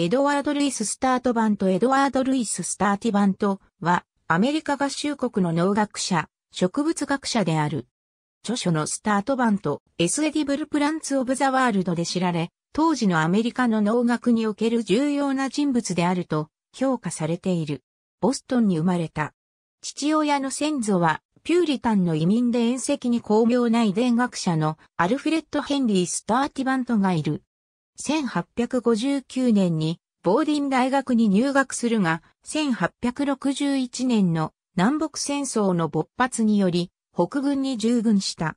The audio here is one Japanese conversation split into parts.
エドワード・ルイス・スタート版とエドワード・ルイス・スターティ版とは、アメリカ合衆国の農学者、植物学者である。著書のスタート版とエスエディブル・プランツ・オブ・ザ・ワールドで知られ、当時のアメリカの農学における重要な人物であると評価されている。ボストンに生まれた。父親の先祖は、ピューリタンの移民で遠赤に巧妙な遺伝学者のアルフレッド・ヘンリー・スターティバントがいる。1859年にボーディン大学に入学するが、1861年の南北戦争の勃発により、北軍に従軍した。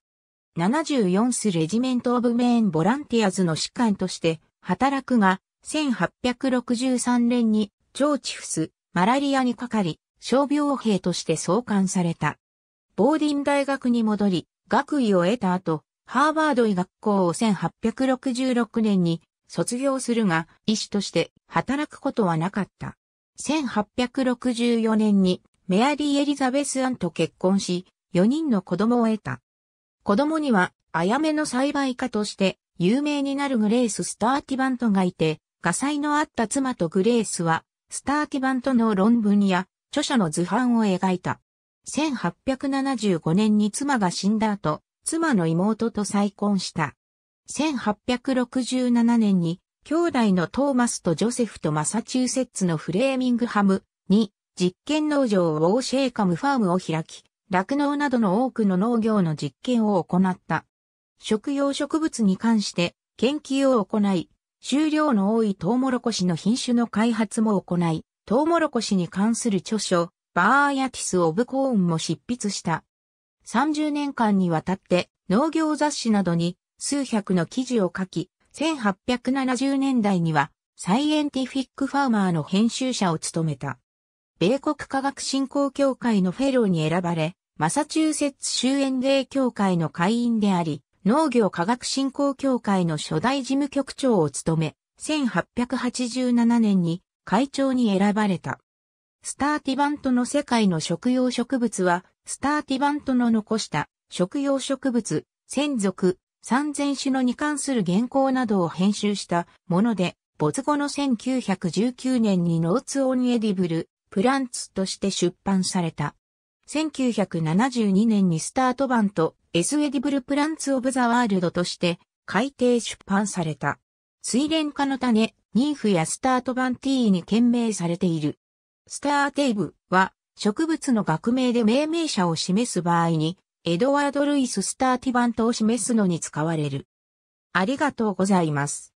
74スレジメント・オブ・メーン・ボランティアズの士官として働くが、1863年にーチフス、マラリアにかかり、傷病兵として送還された。ボーディン大学に戻り、学位を得た後、ハーバード医学校を1866年に卒業するが、医師として働くことはなかった。1864年にメアリー・エリザベス・アンと結婚し、4人の子供を得た。子供には、あやめの栽培家として有名になるグレース・スターティバントがいて、火災のあった妻とグレースは、スターティバントの論文や著者の図版を描いた。1875年に妻が死んだ後、妻の妹と再婚した。1867年に、兄弟のトーマスとジョセフとマサチューセッツのフレーミングハムに、実験農場ウォーシェーカムファームを開き、酪農などの多くの農業の実験を行った。食用植物に関して研究を行い、収量の多いトウモロコシの品種の開発も行い、トウモロコシに関する著書、バーヤティス・オブ・コーンも執筆した。30年間にわたって農業雑誌などに数百の記事を書き、1870年代にはサイエンティフィックファーマーの編集者を務めた。米国科学振興協会のフェローに選ばれ、マサチューセッツ州園芸協会の会員であり、農業科学振興協会の初代事務局長を務め、1887年に会長に選ばれた。スターティバントの世界の食用植物は、スターティバントの残した食用植物、専属、三千種のに関する原稿などを編集したもので、没後の1919年にノーツオンエディブル、プランツとして出版された。1972年にスタート版とエスエディブルプランツオブザワールドとして改訂出版された。水蓮化の種、ニーフやスタート版 T に懸命されている。スターテイブは植物の学名で命名者を示す場合にエドワード・ルイス・スターティバントを示すのに使われる。ありがとうございます。